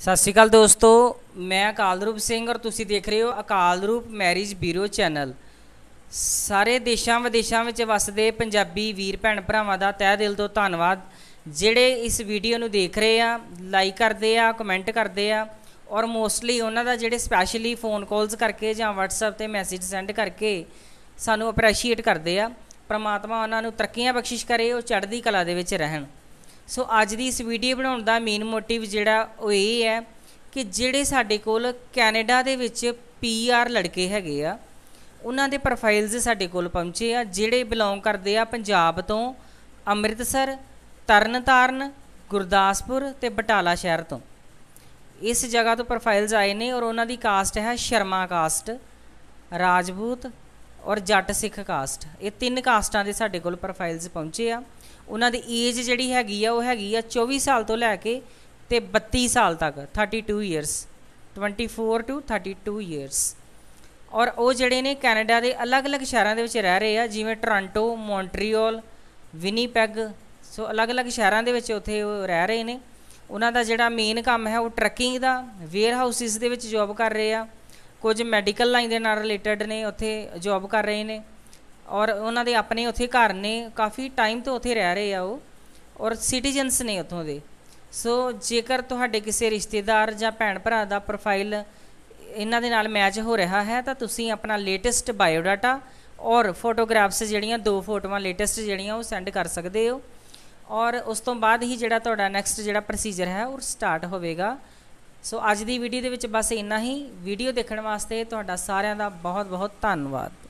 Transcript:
ਸਤਿ ਸ਼੍ਰੀ ਅਕਾਲ ਦੋਸਤੋ ਮੈਂ ਅਕਾਲਰੂਪ ਸਿੰਘ ਔਰ ਤੁਸੀਂ ਦੇਖ ਰਹੇ ਹੋ ਅਕਾਲਰੂਪ ਮੈਰਿਜ ਬਿਊਰੋ ਚੈਨਲ ਸਾਰੇ ਦੇਸ਼ਾਂ ਵਿਦੇਸ਼ਾਂ ਵਿੱਚ ਵਸਦੇ ਪੰਜਾਬੀ ਵੀਰ ਭੈਣ ਭਰਾਵਾਂ ਦਾ ਤਹਿ ਦਿਲ ਤੋਂ ਧੰਨਵਾਦ ਜਿਹੜੇ ਇਸ ਵੀਡੀਓ ਨੂੰ ਦੇਖ ਰਹੇ ਆ ਲਾਈਕ ਕਰਦੇ ਆ ਕਮੈਂਟ ਕਰਦੇ ਆ ਔਰ ਮੋਸਟਲੀ ਉਹਨਾਂ ਦਾ ਜਿਹੜੇ ਸਪੈਸ਼ਲੀ ਫੋਨ ਕਾਲਸ ਕਰਕੇ ਜਾਂ WhatsApp ਤੇ ਮੈਸੇਜ ਸੈਂਡ ਕਰਕੇ ਸਾਨੂੰ ਅਪਰੀਸ਼ੀਏਟ ਕਰਦੇ ਆ ਪ੍ਰਮਾਤਮਾ ਉਹਨਾਂ ਨੂੰ ਤਰੱਕੀਆਂ ਬਖਸ਼ਿਸ਼ ਕਰੇ ਉਹ ਚੜ੍ਹਦੀ ਕਲਾ ਦੇ ਵਿੱਚ ਰਹਿਣ ਸੋ ਅੱਜ ਦੀ ਇਸ ਵੀਡੀਓ ਬਣਾਉਣ ਦਾ ਮੇਨ ਮੋਟਿਵ ਜਿਹੜਾ ਉਹ ਇਹ ਹੈ ਕਿ ਜਿਹੜੇ ਸਾਡੇ ਕੋਲ ਕੈਨੇਡਾ ਦੇ ਵਿੱਚ ਪੀਆਰ ਲੜਕੇ ਹੈਗੇ ਆ ਉਹਨਾਂ ਦੇ ਪ੍ਰੋਫਾਈਲਸ ਸਾਡੇ ਕੋਲ ਪਹੁੰਚੇ ਆ ਜਿਹੜੇ ਬਿਲੋਂਗ ਕਰਦੇ ਆ ਪੰਜਾਬ ਤੋਂ ਅੰਮ੍ਰਿਤਸਰ ਤਰਨਤਾਰਨ ਗੁਰਦਾਸਪੁਰ ਤੇ ਬਟਾਲਾ ਸ਼ਹਿਰ ਤੋਂ ਇਸ ਜਗ੍ਹਾ ਤੋਂ ਪ੍ਰੋਫਾਈਲਸ ਆਏ ਨੇ ਔਰ ਉਹਨਾਂ ਦੀ ਕਾਸਟ ਹੈ ਸ਼ਰਮਾ ਕਾਸਟ ਰਾਜਪੂਤ ਔਰ ਜੱਟ ਸਿੱਖ ਕਾਸਟ ਇਹ ਤਿੰਨ ਕਾਸਟਾਂ ਦੇ ਸਾਡੇ ਕੋਲ ਪ੍ਰੋਫਾਈਲਸ ਪਹੁੰਚੇ ਆ ਉਹਨਾਂ ਦੀ ਏਜ ਜਿਹੜੀ ਹੈਗੀ ਆ ਉਹ ਹੈਗੀ ਆ 24 ਸਾਲ ਤੋਂ ਲੈ ਕੇ ਤੇ 32 ਸਾਲ ਤੱਕ 32 ਇਅਰਸ 24 ਟੂ 32 ਇਅਰਸ ਔਰ ਉਹ ਜਿਹੜੇ ਨੇ ਕੈਨੇਡਾ ਦੇ ਅਲੱਗ-ਅਲੱਗ ਸ਼ਹਿਰਾਂ ਦੇ ਵਿੱਚ ਰਹਿ ਰਹੇ ਆ ਜਿਵੇਂ ਟੋਰਾਂਟੋ ਮੌਂਟਰੀਅਲ ਵਿਨੀਪੈਗ ਸੋ ਅਲੱਗ-ਅਲੱਗ ਸ਼ਹਿਰਾਂ ਦੇ ਵਿੱਚ ਉੱਥੇ ਉਹ ਰਹਿ ਰਹੇ ਨੇ ਉਹਨਾਂ ਦਾ ਜਿਹੜਾ ਮੇਨ ਕੰਮ ਹੈ ਉਹ ਟਰੱਕਿੰਗ ਦਾ ਵੇਅਰ ਹਾਊਸਿਸ ਦੇ ਵਿੱਚ ਜੌਬ ਕਰ ਰਹੇ ਆ ਕੁਝ ਮੈਡੀਕਲ ਲਾਈਨ ਦੇ ਨਾਲ ਰਿਲੇਟਡ ਨੇ ਉੱਥੇ ਜੌਬ ਕਰ ਰਹੇ ਨੇ ਔਰ ਉਹਨਾਂ ਦੇ ਆਪਣੇ ਉੱਥੇ ਘਰ ਨੇ ਕਾਫੀ ਟਾਈਮ ਤੋਂ ਉੱਥੇ ਰਹਿ ਰਹੇ ਆ ਉਹ ਔਰ ਸਿਟੀਜ਼ਨਸ ਨੇ ਉੱਥੋਂ ਦੇ ਸੋ ਜੇਕਰ ਤੁਹਾਡੇ ਕਿਸੇ ਰਿਸ਼ਤੇਦਾਰ ਜਾਂ ਭੈਣ ਭਰਾ ਦਾ ਪ੍ਰੋਫਾਈਲ ਇਹਨਾਂ ਦੇ ਨਾਲ ਮੈਚ ਹੋ ਰਿਹਾ ਹੈ ਤਾਂ ਤੁਸੀਂ ਆਪਣਾ ਲੇਟੈਸਟ ਬਾਇਓਡਾਟਾ ਔਰ ਫੋਟੋਗ੍ਰਾਫਸ ਜਿਹੜੀਆਂ ਦੋ ਫੋਟੋਆਂ ਲੇਟੈਸਟ ਜਿਹੜੀਆਂ ਉਹ ਸੈਂਡ ਕਰ ਸਕਦੇ ਹੋ ਔਰ ਉਸ ਤੋਂ ਬਾਅਦ ਹੀ ਜਿਹੜਾ ਤੁਹਾਡਾ ਨੈਕਸਟ ਜਿਹੜਾ ਪ੍ਰੋਸੀਜਰ ਹੈ ਉਹ ਸਟਾਰਟ ਹੋਵੇਗਾ ਸੋ ਅੱਜ ਦੀ ਵੀਡੀਓ ਦੇ ਵਿੱਚ ਬਸ ਇੰਨਾ ਹੀ ਵੀਡੀਓ ਦੇਖਣ ਵਾਸਤੇ ਤੁਹਾਡਾ ਸਾਰਿਆਂ ਦਾ ਬਹੁਤ ਬਹੁਤ ਧੰਨਵਾਦ